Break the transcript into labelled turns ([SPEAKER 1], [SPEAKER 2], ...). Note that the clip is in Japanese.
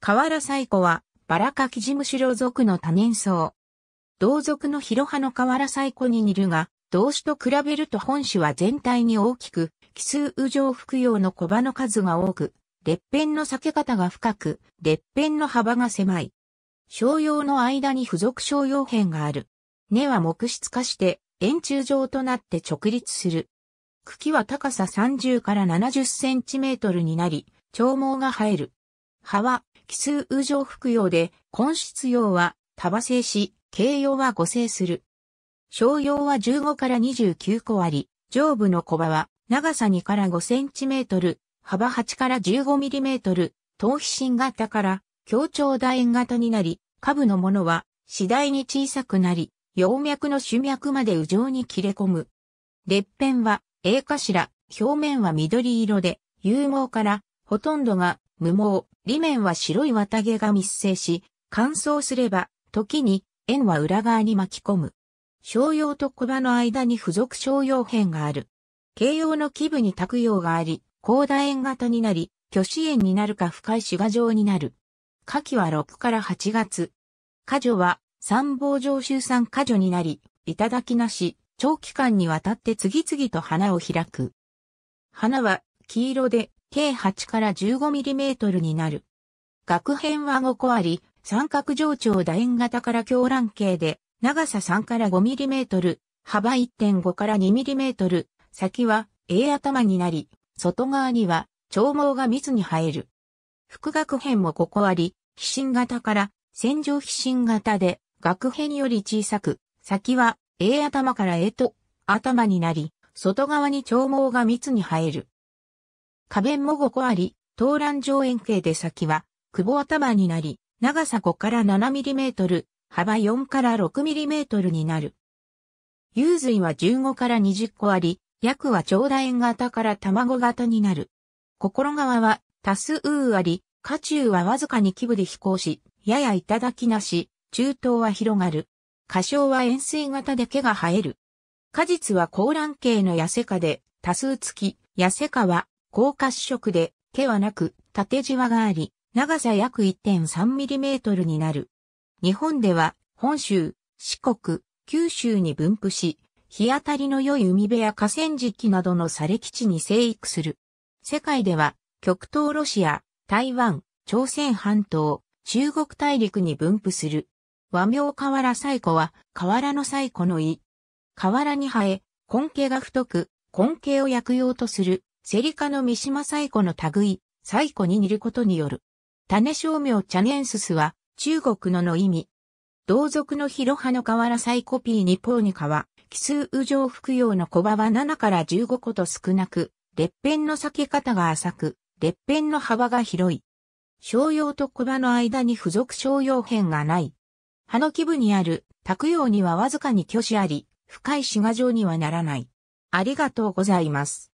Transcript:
[SPEAKER 1] 河原イコは、バラカキジムシロ族の多年草。同族の広葉の河原イコに似るが、同種と比べると本種は全体に大きく、奇数右上服用の小葉の数が多く、裂片の避け方が深く、裂片の幅が狭い。商用の間に付属商用片がある。根は木質化して、円柱状となって直立する。茎は高さ30から70センチメートルになり、長毛が生える。葉は奇数右上服用で、根質用は多葉性し、形用は五性する。小用は15から29個あり、上部の小葉は長さ2から5センチメートル、幅8から15ミリメートル、頭皮芯型から強調楕円型になり、下部のものは次第に小さくなり、葉脈の主脈まで右上に切れ込む。裂片は A 頭、表面は緑色で、有毛からほとんどが無毛、裏面は白い綿毛が密生し、乾燥すれば、時に、円は裏側に巻き込む。商用と小葉の間に付属商用片がある。形容の基部に卓用があり、高大円型になり、巨子円になるか深い滋賀状になる。夏季は6から8月。果樹は三房上州産果樹になり、いただきなし、長期間にわたって次々と花を開く。花は黄色で計8から 15mm になる。額辺は5個あり、三角上長楕円型から狂乱形で、長さ3から 5mm、幅1.5から 2mm、先は A 頭になり、外側には長毛が密に生える。副額辺も5個あり、飛信型から線状飛信型で、額辺より小さく、先は A 頭から A と頭になり、外側に長毛が密に生える。花弁も5個あり、東蘭上円形で先は、窪頭になり、長さ5から7トル、幅4から6トルになる。幽髄は15から20個あり、約は長楕円型から卵型になる。心側は多数あり、下中はわずかに規模で飛行し、やや頂なし、中東は広がる。下小は円錐型で毛が生える。果実は高卵系の痩せ化で、多数付き、痩せ化は高褐色で毛はなく縦じわがあり、長さ約 1.3mm になる。日本では本州、四国、九州に分布し、日当たりの良い海辺や河川敷などの砂れ基地に生育する。世界では極東ロシア、台湾、朝鮮半島、中国大陸に分布する。和名河原西湖は河原の西湖の意。河原に生え、根茎が太く、根茎を薬用とするセリカの三島最古の類、最古に似ることによる。種照明チャネンススは、中国のの意味。同族の広葉の河原サイコピーにポーニカは、奇数右上服用の小葉は7から15個と少なく、裂片の裂け方が浅く、裂片の幅が広い。商用と小葉の間に付属商用片がない。葉の基部にある、卓用にはわずかに虚子あり、深い滋賀状にはならない。ありがとうございます。